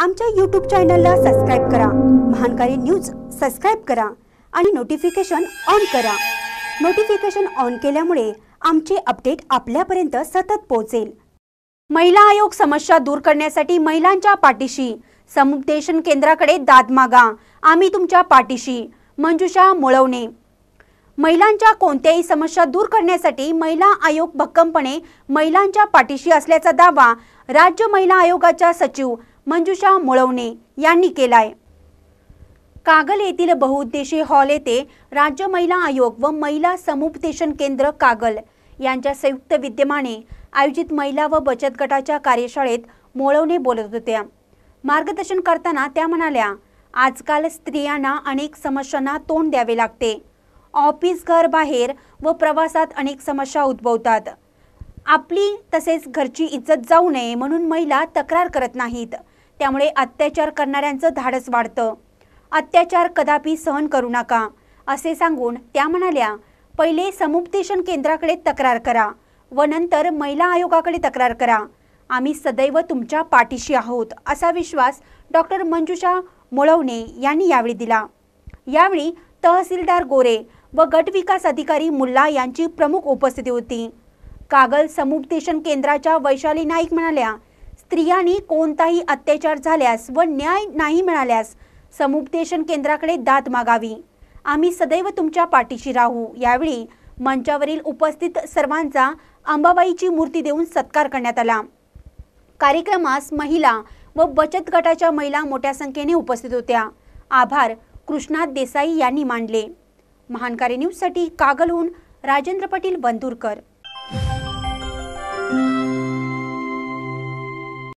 आमच्या यूट्यूब चॅनलला सबस्क्राईब करा महानकारी न्यूज सबस्क्राईब करा आणि नोटिफिकेशन ऑन करा नोटिफिकेशन ऑन केल्यामुळे आमचे अपडेट आपल्यापर्यंत सतत पोहोचेल महिला आयोग समस्या दूर करण्यासाठी महिलांच्या पाठीशी समुपदेशन केंद्राकडे दाद मागा आम्ही तुमच्या पाठीशी मंजुषा मुळवणे महिलांच्या कोणत्याही समस्या दूर करण्यासाठी महिला आयोग भक्कमपणे महिलांच्या पाठीशी असल्याचा दावा राज्य महिला आयोगाच्या सचिव मंजुषा मुळवणे यांनी केलाय कागल येथील बहुउद्देशीय हॉल येथे राज्य महिला आयोग व महिला समुपदेशन केंद्र कागल यांच्या संयुक्त विद्यमाने आयोजित महिला व बचत गटाच्या कार्यशाळेत मोळवणे बोलत होत्या मार्गदर्शन करताना त्या म्हणाल्या आजकाल स्त्रियांना अनेक समस्यांना तोंड द्यावे लागते ऑफिस घर बाहेर व प्रवासात अनेक समस्या उद्भवतात आपली तसेच घरची इज्जत जाऊ नये म्हणून महिला तक्रार करत नाहीत त्यामुळे अत्याचार करणाऱ्यांचं धाडस वाढतं अत्याचार कदापि सहन करू नका असे सांगून त्या म्हणाल्या पहिले समुपदेशन केंद्राकडे तक्रार करा व नंतर महिला आयोगाकडे तक्रार करा आम्ही सदैव तुमच्या पाठीशी आहोत असा विश्वास डॉक्टर मंजुषा मुळवणे यांनी यावेळी दिला यावेळी तहसीलदार गोरे व गटविकास अधिकारी मुल्ला यांची प्रमुख उपस्थिती होती कागल समुपदेशन केंद्राच्या वैशाली नाईक म्हणाल्या स्त्रियांनी कोणताही अत्याचार झाल्यास व न्याय नाही मिळाल्यास समुपदेशन केंद्राकडे दाद मागावी आम्ही सदैव तुमच्या पाठीशी राहू यावेळी मंचावरील उपस्थित सर्वांचा अंबाबाईची मूर्ती देऊन सत्कार करण्यात आला कार्यक्रमास महिला व बचत गटाच्या महिला मोठ्या संख्येने उपस्थित होत्या आभार कृष्णा देसाई यांनी मांडले महानकारी न्यूजसाठी कागलहून राजेंद्र पाटील बंदूरकर